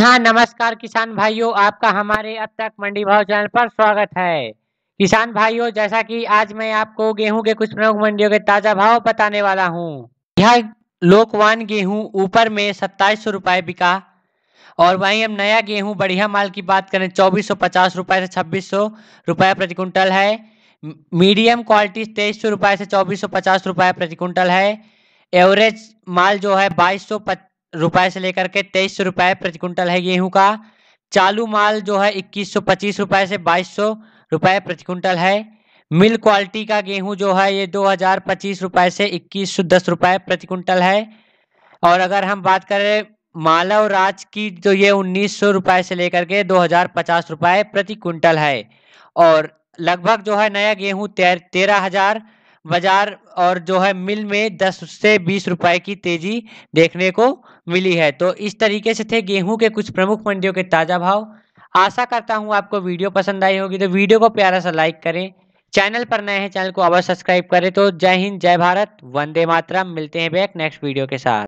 हाँ नमस्कार किसान भाइयों आपका हमारे अब तक मंडी भाव चैनल पर स्वागत है किसान भाइयों जैसा कि आज मैं आपको गेहूं के कुछ प्रमुख मंडियों के ताजा भाव बताने वाला हूं यह लोकवान गेहूं ऊपर में सत्ताईस सौ रुपए बिका और वहीं हम नया गेहूं बढ़िया माल की बात करें चौबीस सौ पचास रुपए से छब्बीस सौ रुपए प्रति क्विंटल है मीडियम क्वालिटी तेईस सौ रुपए से चौबीस सौ पचास रुपए प्रति क्विंटल है एवरेज माल जो है बाईस सौ पच रुपए से लेकर के तेईस सौ रुपए प्रति क्विंटल है गेहूं का चालू माल जो है इक्कीस सौ पच्चीस रुपए से बाईस सौ रुपए प्रति क्विंटल है मिल क्वालिटी का गेहूं जो है ये दो हजार पच्चीस रुपए से इक्कीस सौ दस रुपए प्रति क्विंटल है और अगर हम बात करें मालव राज की तो ये उन्नीस सौ रुपए से लेकर के दो हजार पचास रुपए प्रति क्विंटल है और लगभग जो है नया गेहूं तेरह हजार बाजार और जो है मिल में 10 से 20 रुपए की तेजी देखने को मिली है तो इस तरीके से थे गेहूं के कुछ प्रमुख मंडियों के ताज़ा भाव आशा करता हूं आपको वीडियो पसंद आई होगी तो वीडियो को प्यारा सा लाइक करें चैनल पर नए हैं चैनल को अवश्य सब्सक्राइब करें तो जय हिंद जय भारत वंदे मातरम मिलते हैं बैक नेक्स्ट वीडियो के साथ